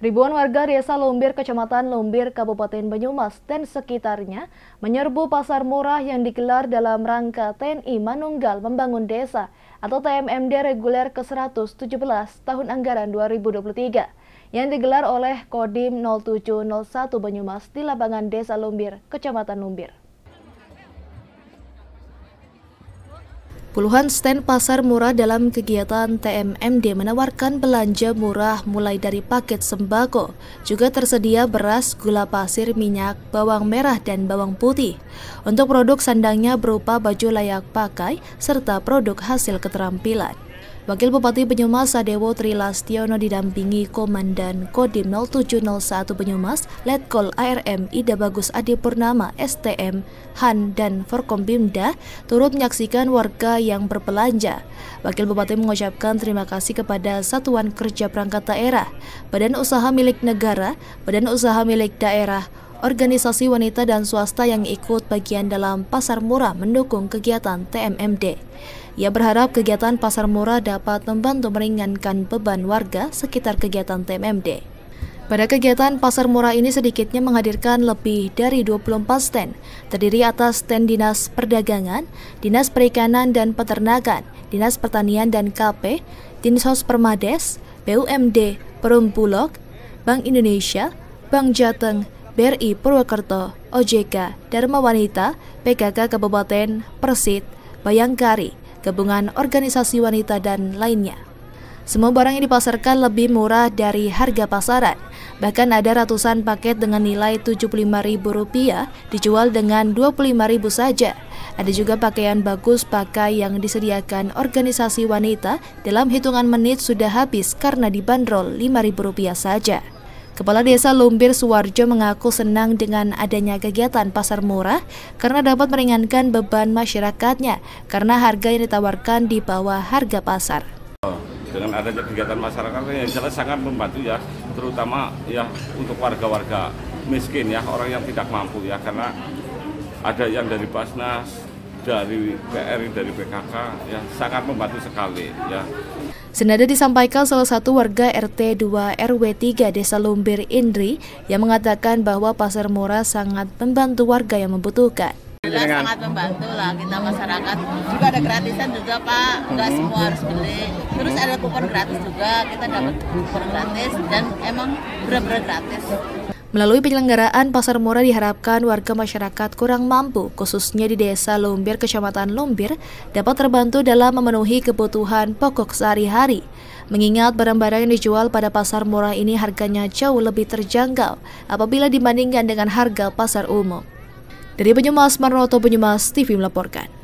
Ribuan warga desa Lumbir, kecamatan Lumbir, Kabupaten Banyumas dan sekitarnya menyerbu pasar murah yang digelar dalam rangka TNI Manunggal Membangun Desa atau TMMD Reguler ke-117 tahun anggaran 2023 yang digelar oleh Kodim 0701 Banyumas di lapangan Desa Lumbir, Kecamatan Lumbir. Puluhan stand pasar murah dalam kegiatan TMMD menawarkan belanja murah mulai dari paket sembako. Juga tersedia beras, gula pasir, minyak, bawang merah, dan bawang putih. Untuk produk sandangnya berupa baju layak pakai serta produk hasil keterampilan. Wakil Bupati Penyumas Sadewo Trilastiono didampingi Komandan Kodim 0701 Penyumas, Letkol ARM Ida Bagus Adi Purnama STM Han dan Forkombimda turut menyaksikan warga yang berbelanja. Wakil Bupati mengucapkan terima kasih kepada Satuan Kerja Perangkat Daerah, Badan Usaha Milik Negara, Badan Usaha Milik Daerah, organisasi wanita dan swasta yang ikut bagian dalam pasar murah mendukung kegiatan TMMD. Ia berharap kegiatan pasar murah dapat membantu meringankan beban warga sekitar kegiatan TMMD. Pada kegiatan pasar murah ini sedikitnya menghadirkan lebih dari 24 stand, terdiri atas stand Dinas Perdagangan, Dinas Perikanan dan Peternakan, Dinas Pertanian dan KP, Dinsos Permades, BUMD, Perumbulok, Bank Indonesia, Bank Jateng, BRI Purwokerto, OJK, Dharma Wanita, PKK Kabupaten, Persit, Bayangkari, gabungan organisasi wanita dan lainnya. Semua barang yang dipasarkan lebih murah dari harga pasaran. Bahkan ada ratusan paket dengan nilai Rp75.000 dijual dengan Rp25.000 saja. Ada juga pakaian bagus pakai yang disediakan organisasi wanita dalam hitungan menit sudah habis karena dibanderol Rp5.000 saja. Kepala Desa Lumbir Suwarjo mengaku senang dengan adanya kegiatan pasar murah karena dapat meringankan beban masyarakatnya karena harga yang ditawarkan di bawah harga pasar. Dengan adanya kegiatan masyarakat yang jelas sangat membantu ya, terutama ya untuk warga-warga miskin ya, orang yang tidak mampu ya, karena ada yang dari Basnas, dari PRI dari PKK ya sangat membantu sekali ya. Senada disampaikan salah satu warga RT 2 RW 3 Desa Lumbir Indri yang mengatakan bahwa pasar murah sangat membantu warga yang membutuhkan. Jelas iya, sangat membantu lah kita masyarakat. Juga ada gratisan juga Pak, nggak mm-hmm. semua harus beli. Terus ada kupon gratis juga, kita dapat kupon gratis dan emang benar-benar gratis. Melalui penyelenggaraan pasar murah diharapkan warga masyarakat kurang mampu, khususnya di desa Lumbir, kecamatan Lumbir, dapat terbantu dalam memenuhi kebutuhan pokok sehari-hari. Mengingat barang-barang yang dijual pada pasar murah ini harganya jauh lebih terjangkau apabila dibandingkan dengan harga pasar umum. Dari Penyumas, Marnoto Penyumas TV melaporkan.